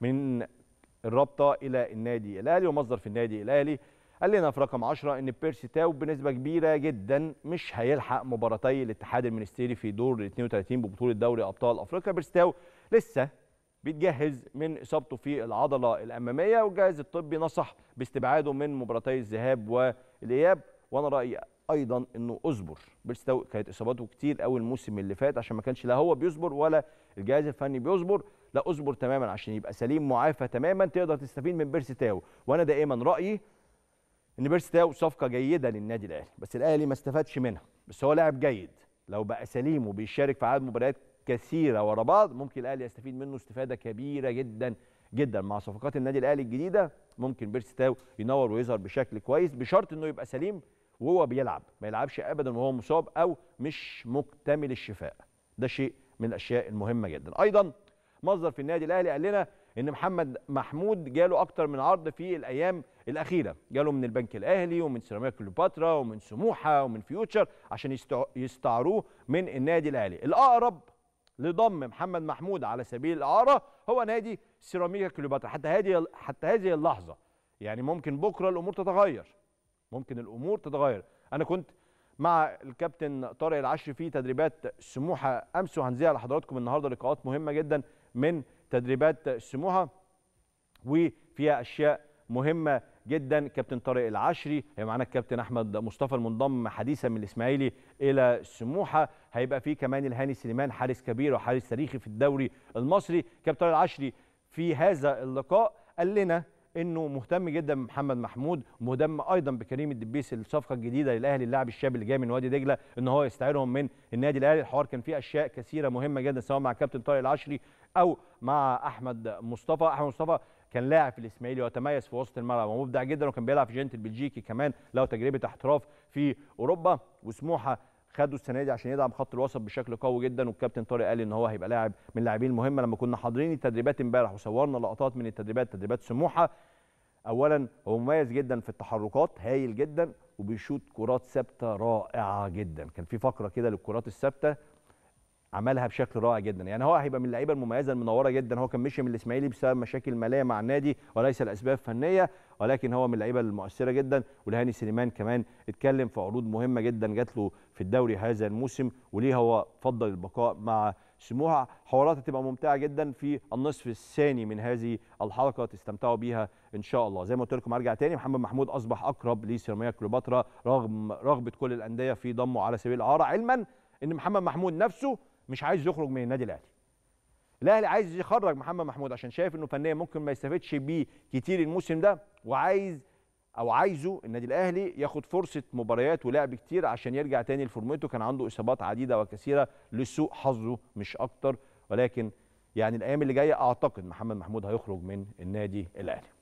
من الرابطه الى النادي الاهلي ومصدر في النادي الاهلي قال لنا في رقم 10 ان بيرسي تاو بنسبه كبيره جدا مش هيلحق مباراتي الاتحاد المنستيري في دور ال 32 ببطوله دوري ابطال افريقيا بيرسي تاو لسه بيتجهز من اصابته في العضله الاماميه والجهاز الطبي نصح باستبعاده من مباراتي الذهاب والاياب وانا رايي ايضا انه اصبر بيرسي تاو كانت اصاباته كتير قوي الموسم اللي فات عشان ما كانش لا هو بيصبر ولا الجهاز الفني بيصبر لا اصبر تماما عشان يبقى سليم معافى تماما تقدر تستفيد من بيرسي تاو وانا دائما رايي ان بيرسي تاو صفقه جيده للنادي الاهلي بس الاهلي ما استفادش منها بس هو لاعب جيد لو بقى سليم وبيشارك في عدد مباريات كثيره ورا بعض ممكن الاهلي يستفيد منه استفاده كبيره جدا جدا مع صفقات النادي الاهلي الجديده ممكن بيرسي تاو ينور ويظهر بشكل كويس بشرط انه يبقى سليم وهو بيلعب ما يلعبش ابدا وهو مصاب او مش مكتمل الشفاء ده شيء من الاشياء المهمه جدا ايضا مصدر في النادي الاهلي قال لنا ان محمد محمود جاله اكتر من عرض في الايام الاخيره جاله من البنك الاهلي ومن سيراميكا كليوباترا ومن سموحه ومن فيوتشر عشان يستعروه من النادي الاهلي الاقرب لضم محمد محمود على سبيل الاعاره هو نادي سيراميكا كليوباترا حتى هذه حتى هذه اللحظه يعني ممكن بكره الامور تتغير ممكن الامور تتغير انا كنت مع الكابتن طارق العشري في تدريبات سموحه امس وهنذيع لحضراتكم النهارده لقاءات مهمه جدا من تدريبات سموحه وفيها اشياء مهمه جدا كابتن طارق العشري هي معانا الكابتن احمد مصطفى المنضم حديثا من الاسماعيلي الى سموحه هيبقى فيه كمان الهاني سليمان حارس كبير وحارس تاريخي في الدوري المصري كابتن طارق العشري في هذا اللقاء قال لنا انه مهتم جدا بمحمد محمود مهتم ايضا بكريم الدبيس الصفقه الجديده للاهلي اللاعب الشاب اللي جاي من وادي دجله ان هو يستعيرهم من النادي الاهلي الحوار كان فيه اشياء كثيره مهمه جدا سواء مع كابتن طارق العشري او مع احمد مصطفى احمد مصطفى كان لاعب في الاسماعيلي وتميز في وسط الملعب ومبدع جدا وكان بيلعب في جنت البلجيكي كمان له تجربه احتراف في اوروبا وسموحه خده السنه دي عشان يدعم خط الوسط بشكل قوي جدا والكابتن طارق قال ان هو هيبقى لاعب من اللاعبين المهمه لما كنا حاضرين التدريبات امبارح وصورنا لقطات من التدريبات تدريبات سموحه اولا هو مميز جدا في التحركات هايل جدا وبيشوط كرات ثابته رائعه جدا كان في فقره كده للكرات الثابته عملها بشكل رائع جدا يعني هو هيبقى من اللعيبه المميزه المنوره جدا هو كان مشي من الاسماعيلي بسبب مشاكل ماليه مع النادي وليس لاسباب فنيه ولكن هو من اللعيبه المؤثره جدا ولهاني سليمان كمان اتكلم في عروض مهمه جدا جات له في الدوري هذا الموسم وليه هو فضل البقاء مع سموحه حوارات هتبقى ممتعه جدا في النصف الثاني من هذه الحلقه تستمتعوا بيها ان شاء الله زي ما قلت لكم ارجع تاني محمد محمود اصبح اقرب لسيراميكا كليوباترا رغم رغبه كل الانديه في ضمه على سبيل الاعاره علما ان محمد محمود نفسه مش عايز يخرج من النادي الاهلي الاهلي عايز يخرج محمد محمود عشان شايف انه فنيا ممكن ما يستفدش بيه كتير الموسم ده وعايز او عايزه النادي الاهلي ياخد فرصه مباريات ولعب كتير عشان يرجع تاني لفورمته كان عنده اصابات عديده وكثيره لسوء حظه مش اكتر ولكن يعني الايام اللي جايه اعتقد محمد محمود هيخرج من النادي الاهلي